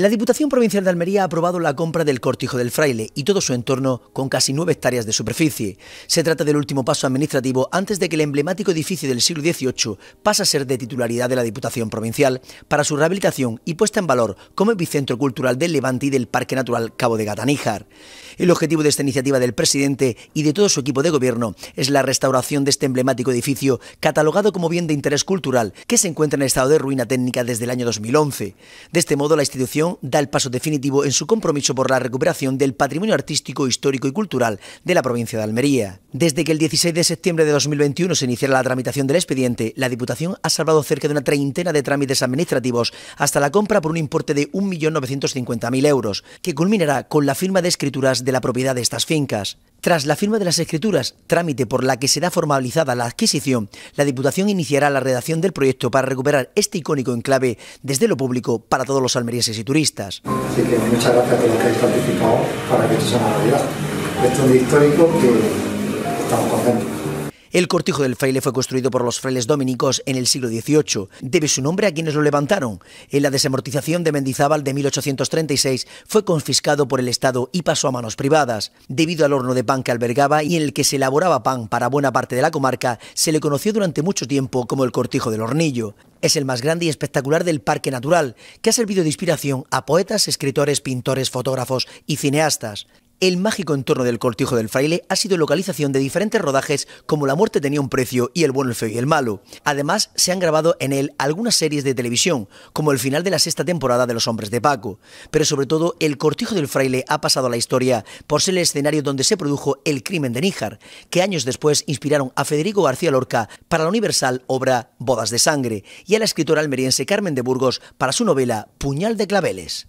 La Diputación Provincial de Almería ha aprobado la compra del Cortijo del Fraile y todo su entorno con casi nueve hectáreas de superficie. Se trata del último paso administrativo antes de que el emblemático edificio del siglo XVIII pase a ser de titularidad de la Diputación Provincial para su rehabilitación y puesta en valor como epicentro cultural del Levante y del Parque Natural Cabo de Gataníjar. El objetivo de esta iniciativa del presidente y de todo su equipo de gobierno es la restauración de este emblemático edificio catalogado como bien de interés cultural que se encuentra en estado de ruina técnica desde el año 2011. De este modo, la institución da el paso definitivo en su compromiso por la recuperación del patrimonio artístico, histórico y cultural de la provincia de Almería. Desde que el 16 de septiembre de 2021 se iniciara la tramitación del expediente, la Diputación ha salvado cerca de una treintena de trámites administrativos hasta la compra por un importe de 1.950.000 euros, que culminará con la firma de escrituras de la propiedad de estas fincas. Tras la firma de las escrituras, trámite por la que será formalizada la adquisición, la Diputación iniciará la redacción del proyecto para recuperar este icónico enclave desde lo público para todos los almerienses y turistas. Así que muchas gracias a todos los que habéis participado para que esto sea realidad. Esto es un histórico que estamos contentos. El cortijo del fraile fue construido por los frailes dominicos en el siglo XVIII. Debe su nombre a quienes lo levantaron. En la desamortización de Mendizábal de 1836 fue confiscado por el Estado y pasó a manos privadas. Debido al horno de pan que albergaba y en el que se elaboraba pan para buena parte de la comarca, se le conoció durante mucho tiempo como el cortijo del hornillo. Es el más grande y espectacular del Parque Natural, que ha servido de inspiración a poetas, escritores, pintores, fotógrafos y cineastas. El mágico entorno del cortijo del fraile ha sido localización de diferentes rodajes como La muerte tenía un precio y El bueno, el feo y el malo. Además, se han grabado en él algunas series de televisión, como el final de la sexta temporada de Los hombres de Paco. Pero sobre todo, el cortijo del fraile ha pasado a la historia por ser el escenario donde se produjo el crimen de Níjar, que años después inspiraron a Federico García Lorca para la universal obra Bodas de Sangre y a la escritora almeriense Carmen de Burgos para su novela Puñal de Claveles.